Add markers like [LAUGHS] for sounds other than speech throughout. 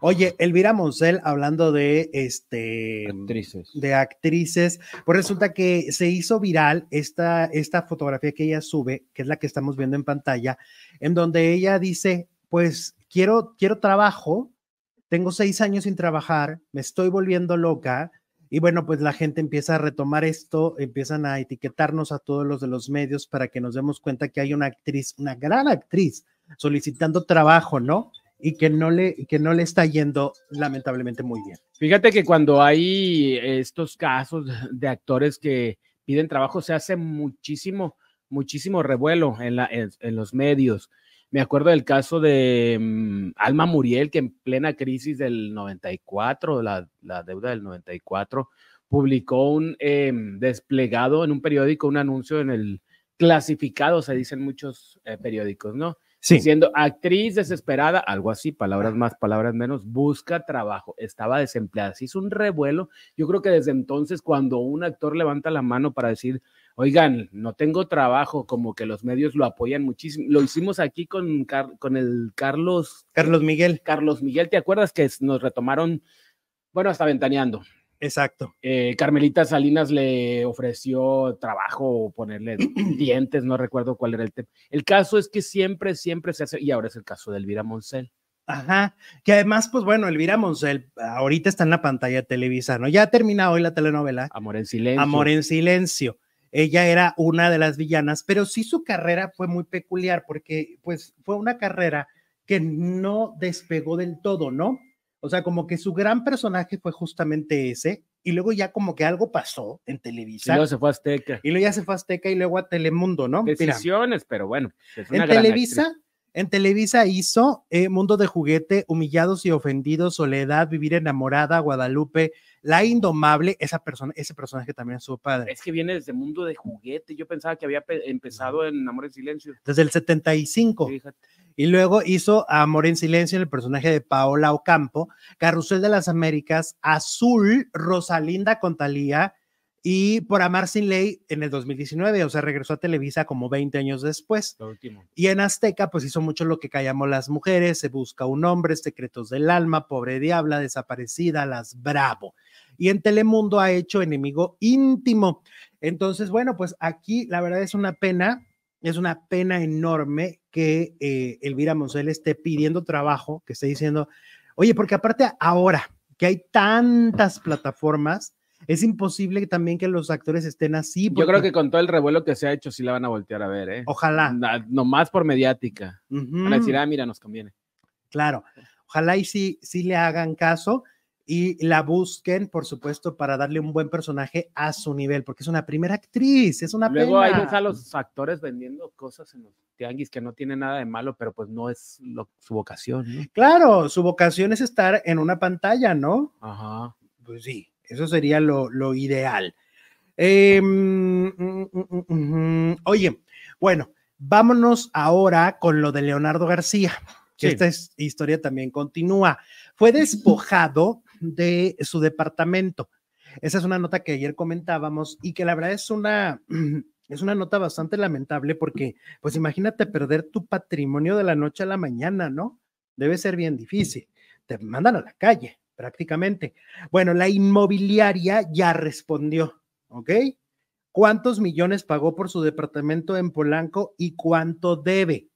Oye, Elvira Moncel, hablando de este actrices. de actrices, pues resulta que se hizo viral esta, esta fotografía que ella sube, que es la que estamos viendo en pantalla, en donde ella dice: Pues quiero, quiero trabajo, tengo seis años sin trabajar, me estoy volviendo loca. Y bueno, pues la gente empieza a retomar esto, empiezan a etiquetarnos a todos los de los medios para que nos demos cuenta que hay una actriz, una gran actriz, solicitando trabajo, ¿no? y que no le, que no le está yendo lamentablemente muy bien. Fíjate que cuando hay estos casos de actores que piden trabajo, se hace muchísimo, muchísimo revuelo en, la, en, los medios. Me acuerdo del caso de mm, Alma Muriel, que en plena crisis del 94, la, la deuda del 94, publicó un em, desplegado en un periódico, un anuncio en el clasificado, se dicen muchos eh, periódicos, ¿no? Siendo actriz desesperada, algo así, palabras más, palabras menos, busca trabajo, estaba desempleada. Se hizo un revuelo. Yo creo que desde entonces, cuando un actor levanta la mano para decir, oigan, no tengo trabajo, como que los medios lo apoyan muchísimo. Lo hicimos aquí con, con el Carlos. Carlos Miguel. Carlos Miguel, ¿te acuerdas que nos retomaron? Bueno, hasta ventaneando. Exacto. Eh, Carmelita Salinas le ofreció trabajo o ponerle [CLEARS THROAT] dientes, no recuerdo cuál era el tema. El caso es que siempre, siempre se hace, y ahora es el caso de Elvira Moncel. Ajá, que además, pues bueno, Elvira Moncel ahorita está en la pantalla de Televisa, ¿no? Ya ha terminado hoy la telenovela. Amor en silencio. Amor en silencio. Ella era una de las villanas, pero sí su carrera fue muy peculiar porque pues fue una carrera que no despegó del todo, ¿no? O sea, como que su gran personaje fue justamente ese, y luego ya como que algo pasó en Televisa. Y luego se fue a Azteca. Y luego ya se fue a Azteca y luego a Telemundo, ¿no? Decisiones, pero bueno. en Televisa. En Televisa hizo eh, Mundo de Juguete, Humillados y Ofendidos, Soledad, Vivir Enamorada, Guadalupe, La Indomable, esa persona, ese personaje también es su padre. Es que viene desde Mundo de Juguete, yo pensaba que había empezado en Amor en Silencio. Desde el 75. Fíjate. Y luego hizo Amor en Silencio, en el personaje de Paola Ocampo, Carrusel de las Américas, Azul, Rosalinda Contalía Talía y Por Amar Sin Ley en el 2019. O sea, regresó a Televisa como 20 años después. Y en Azteca, pues hizo mucho lo que callamos las mujeres, Se Busca un Hombre, Secretos del Alma, Pobre Diabla, Desaparecida, Las Bravo. Y en Telemundo ha hecho Enemigo Íntimo. Entonces, bueno, pues aquí la verdad es una pena es una pena enorme que eh, Elvira Monsel esté pidiendo trabajo, que esté diciendo, oye, porque aparte ahora que hay tantas plataformas, es imposible también que los actores estén así. Yo creo que con todo el revuelo que se ha hecho, sí la van a voltear a ver, ¿eh? Ojalá. nomás por mediática. Van a decir, ah, mira, nos conviene. Claro. Ojalá y sí, sí le hagan caso y la busquen, por supuesto, para darle un buen personaje a su nivel, porque es una primera actriz, es una Luego ahí los actores vendiendo cosas en los tianguis que no tiene nada de malo, pero pues no es su vocación. Claro, su vocación es estar en una pantalla, ¿no? Ajá. Pues sí, eso sería lo, ideal. Em, oye, bueno, vámonos ahora con lo de Leonardo García. que Esta historia también continúa. Fue despojado de su departamento. Esa es una nota que ayer comentábamos y que la verdad es una, [CLEARS THROAT] es una nota bastante lamentable porque, pues imagínate perder tu patrimonio de la noche a la mañana, ¿no? Debe ser bien difícil. Te mandan a la calle, prácticamente. Bueno, la inmobiliaria ya respondió, ¿ok? ¿Cuántos millones pagó por su departamento en Polanco y cuánto debe?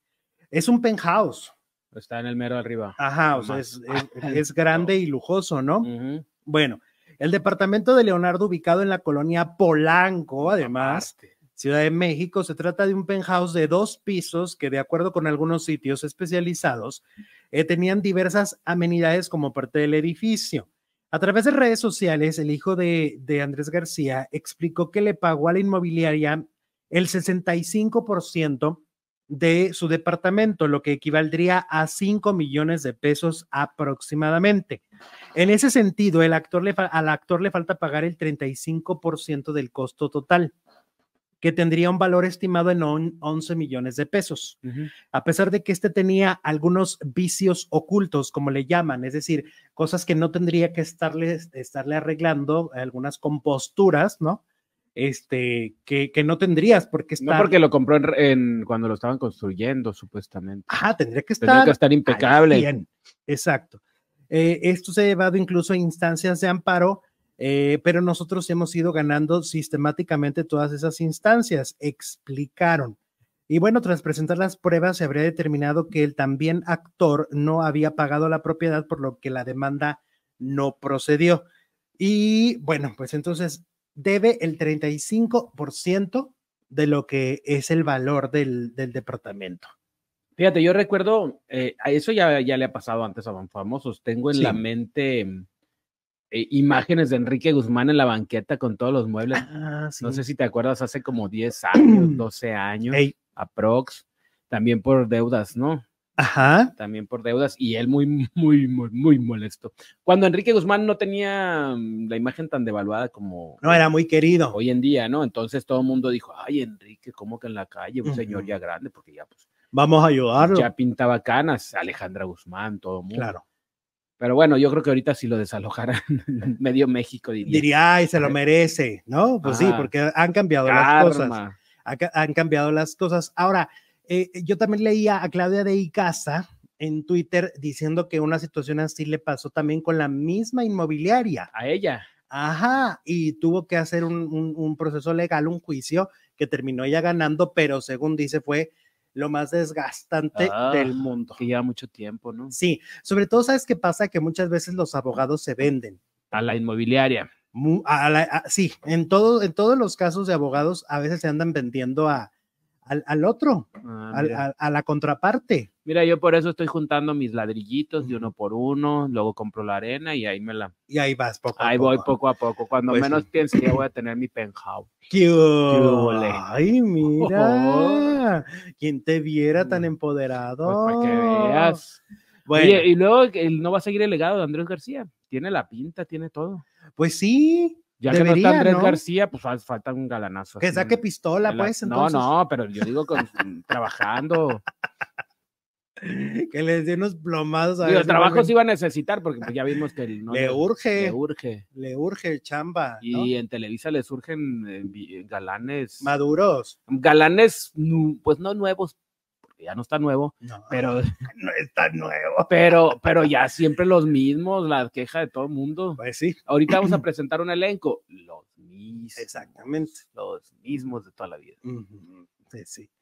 Es un penthouse, Está en el mero arriba. Ajá, o sea, [LAUGHS] es, grande y lujoso, ¿no? Bueno, el departamento de Leonardo, ubicado en la colonia Polanco, además, Ciudad de México, se trata de un penthouse de dos pisos que, de acuerdo con algunos sitios especializados, eh, tenían diversas amenidades como parte del edificio. A través de redes sociales, el hijo de, de Andrés García explicó que le pagó a la inmobiliaria el 65% de su departamento, lo que equivaldría a 5 millones de pesos aproximadamente. En ese sentido, el actor le al actor le falta pagar el 35% del costo total que tendría un valor estimado en 11 millones de pesos. A pesar de que este tenía algunos vicios ocultos, como le llaman, es decir, cosas que no tendría que estarle, estarle arreglando, algunas composturas, ¿no? este, que, no tendrías porque está... No porque lo compró en, cuando lo estaban construyendo, supuestamente. Ajá, tendría que estar. Tendría que estar impecable. Bien, exacto. Eh, esto se ha llevado incluso a instancias de amparo, eh, pero nosotros hemos ido ganando sistemáticamente todas esas instancias, explicaron. Y bueno, tras presentar las pruebas, se habría determinado que el también actor no había pagado la propiedad, por lo que la demanda no procedió. Y bueno, pues entonces debe el 35% de lo que es el valor del, departamento. Fíjate, yo recuerdo, eh, a eso ya, ya le ha pasado antes a van Famosos. Tengo en la mente eh, imágenes de Enrique Guzmán en la banqueta con todos los muebles. Ah, no sé si te acuerdas, hace como 10 años, 12 [CLEARS THROAT] años, aprox, también por deudas, ¿no? Ajá. También por deudas y él muy, muy, muy, muy molesto. Cuando Enrique Guzmán no tenía mm, la imagen tan devaluada como. No, era muy querido. Hoy en día, ¿no? Entonces todo el mundo dijo, ay, Enrique, ¿cómo que en la calle? Un señor ya grande, porque ya, pues. Vamos a ayudarlo. Ya pintaba canas, Alejandra Guzmán, todo mundo. Claro. Pero bueno, yo creo que ahorita si lo desalojaran, [LAUGHS] medio México diría. Diría, ay, se lo [LAUGHS] merece, ¿no? Pues sí, porque han cambiado las cosas. han cambiado las cosas. Ahora, eh, yo también leía a Claudia de Icaza en Twitter diciendo que una situación así le pasó también con la misma inmobiliaria. A ella. Ajá, y tuvo que hacer un, proceso legal, un juicio que terminó ella ganando, pero según dice fue lo más desgastante ah, del mundo. Que lleva mucho tiempo, ¿no? Sí, sobre todo, ¿sabes qué pasa? Que muchas veces los abogados se venden. A la inmobiliaria. sí, en, en todos los casos de abogados a veces se andan vendiendo a, al, otro, ah, a, la contraparte. Mira, yo por eso estoy juntando mis ladrillitos de uno por uno, luego compro la arena y ahí me la... Y ahí vas poco a poco. Ahí voy poco a poco. Cuando pues menos piense ya voy a tener mi penthouse. [LAUGHS] ¡Qué ¡Ay, mira! [LAUGHS] Quien te viera tan mm. empoderado. Pues para que veas. Bueno. y luego no va a seguir el legado de Andrés García. Tiene la pinta, tiene todo. Pues sí, ya que no está Andrés García, pues falta un galanazo. Que saque pistola, pues. Entonces. No, no, pero yo digo [LAUGHS] trabajando. que les dé unos plomados a El trabajos se iba a necesitar porque pues, ya vimos que no, le, urge le urge le urge el chamba y en Televisa le surgen eh, galanes maduros galanes pues no nuevos ya no está nuevo, pero [LAUGHS] no está nuevo. Pero, pero ya siempre los mismos, la queja de todo el mundo. Pues sí. Ahorita vamos a [CLEARS THROAT] presentar un elenco, los mismos. Exactamente. Los mismos de toda la vida. Sí, sí.